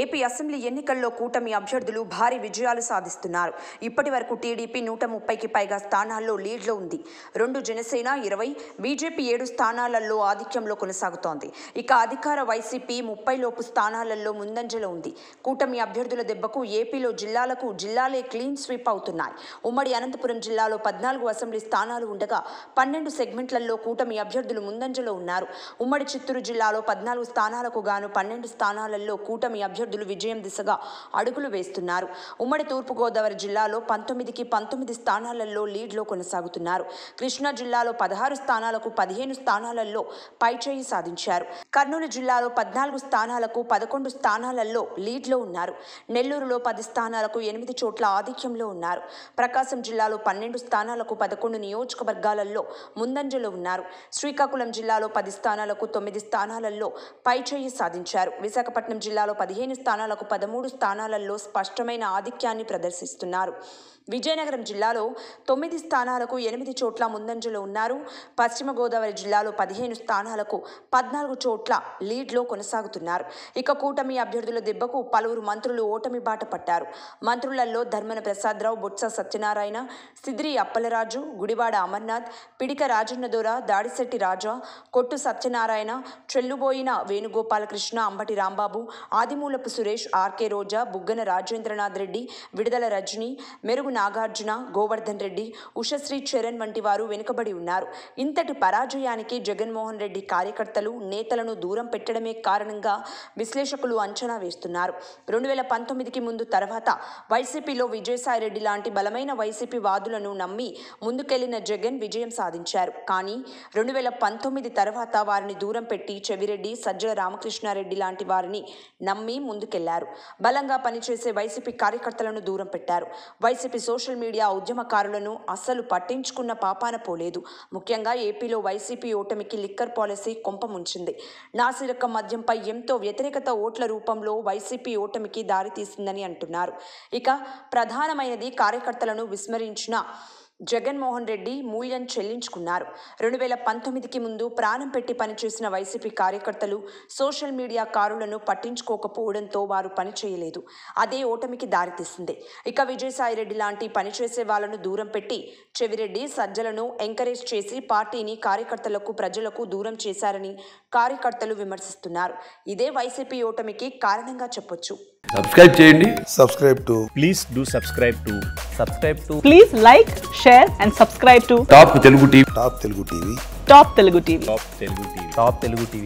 AP assembly ఎన్నికల్లో కూటమి అభ్యర్థులు భారీ విజయాలు సాధిస్తున్నారు ఇప్పటి వరకు టీడీపీ నూట ముప్పైకి పైగా స్థానాల్లో లీడ్లో ఉంది రెండు జనసేన ఇరవై బీజేపీ ఏడు స్థానాలలో ఆధిక్యంలో కొనసాగుతోంది ఇక అధికార వైసీపీ ముప్పైలోపు స్థానాలలో ముందంజలో ఉంది కూటమి అభ్యర్థుల దెబ్బకు ఏపీలో జిల్లాలకు జిల్లాలే క్లీన్ స్వీప్ అవుతున్నాయి ఉమ్మడి అనంతపురం జిల్లాలో పద్నాలుగు అసెంబ్లీ స్థానాలు ఉండగా పన్నెండు సెగ్మెంట్లలో కూటమి అభ్యర్థులు ముందంజలో ఉన్నారు ఉమ్మడి చిత్తూరు జిల్లాలో పద్నాలుగు స్థానాలకు గాను పన్నెండు స్థానాలలో కూటమి అభ్యర్థులు అభివృద్ధులు విజయం దిశగా అడుగులు వేస్తున్నారు ఉమ్మడి తూర్పుగోదావరి జిల్లాలో పంతొమ్మిదికి పంతొమ్మిది స్థానాలలో లీడ్లో కొనసాగుతున్నారు కృష్ణా జిల్లాలో పదహారు స్థానాలకు పదిహేను స్థానాలలో పైచేయి సాధించారు కర్నూలు జిల్లాలో పద్నాలుగు స్థానాలకు పదకొండు స్థానాలలో లీడ్లో ఉన్నారు నెల్లూరులో పది స్థానాలకు ఎనిమిది చోట్ల ఆధిక్యంలో ఉన్నారు ప్రకాశం జిల్లాలో పన్నెండు స్థానాలకు పదకొండు నియోజకవర్గాలలో ముందంజలో ఉన్నారు శ్రీకాకుళం జిల్లాలో పది స్థానాలకు తొమ్మిది స్థానాలలో పైచేయి సాధించారు విశాఖపట్నం జిల్లాలో పదిహేను స్థానాలకు పదమూడు స్థానాలలో స్పష్టమైన ఆధిక్యాన్ని ప్రదర్శిస్తున్నారు విజయనగరం జిల్లాలో తొమ్మిది స్థానాలకు ఎనిమిది చోట్ల ముందంజలో ఉన్నారు పశ్చిమ గోదావరి జిల్లాలో పదిహేను స్థానాలకు పద్నాలుగు చోట్ల లీడ్లో కొనసాగుతున్నారు ఇక కూటమి అభ్యర్థుల దెబ్బకు పలువురు మంత్రులు ఓటమి బాట పట్టారు మంత్రులలో ధర్మన ప్రసాదరావు బొత్స సత్యనారాయణ సిద్రి అప్పలరాజు గుడివాడ అమర్నాథ్ పిడిక రాజన్నదోర దాడిశెట్టి రాజా కొట్టు సత్యనారాయణ చెల్లుబోయిన వేణుగోపాలకృష్ణ అంబటి రాంబాబు ఆదిమూలపు సురేష్ ఆర్కే రోజా బుగ్గన రాజేంద్రనాథ్ రెడ్డి విడుదల రజని మెరుగు నాగార్జున గోవర్ధన్ రెడ్డి ఉషశ్రీ చరణ్ వంటి వారు వెనుకబడి ఉన్నారు ఇంతటి పరాజయానికి జగన్మోహన్ రెడ్డి కార్యకర్తలు నేతలను దూరం పెట్టడమే కారణంగా విశ్లేషకులు అంచనా వేస్తున్నారు రెండు వేల పంతొమ్మిదికి ముందు తర్వాత వైసీపీలో విజయసాయిరెడ్డి లాంటి బలమైన వైసీపీ వాదులను నమ్మి ముందుకెళ్లిన జగన్ విజయం సాధించారు కానీ రెండు వేల పంతొమ్మిది తర్వాత వారిని దూరం పెట్టి చెవిరెడ్డి సజ్జల రామకృష్ణారెడ్డి లాంటి వారిని నమ్మి ముందు ముందుకెళ్లారు బలంగా పనిచేసే వైసీపీ కార్యకర్తలను దూరం పెట్టారు వైసీపీ సోషల్ మీడియా ఉద్యమకారులను అస్సలు పట్టించుకున్న పాపాన పోలేదు ముఖ్యంగా ఏపీలో వైసీపీ ఓటమికి లిక్కర్ పాలసీ ముంచింది నాసిరక మద్యంపై ఎంతో వ్యతిరేకత ఓట్ల రూపంలో వైసీపీ ఓటమికి దారితీసిందని అంటున్నారు ఇక ప్రధానమైనది కార్యకర్తలను విస్మరించిన జగన్మోహన్ రెడ్డి మూల్యం చెల్లించుకున్నారు రెండు వేల పంతొమ్మిదికి ముందు ప్రాణం పెట్టి పనిచేసిన వైసీపీ కార్యకర్తలు సోషల్ మీడియా కారులను పట్టించుకోకపోవడంతో వారు పనిచేయలేదు అదే ఓటమికి దారితీసింది ఇక విజయసాయిరెడ్డి లాంటి పనిచేసే వాళ్లను దూరం పెట్టి చెవిరెడ్డి సజ్జలను ఎంకరేజ్ చేసి పార్టీని కార్యకర్తలకు ప్రజలకు దూరం చేశారని కార్యకర్తలు విమర్శిస్తున్నారు ఇదే వైసీపీ ఓటమికి కారణంగా చెప్పొచ్చు సబ్స్క్రైబ్ చేయండి subscribe to please do subscribe to subscribe to please like share and subscribe to top Telugu TV top Telugu TV top Telugu TV top Telugu TV top Telugu TV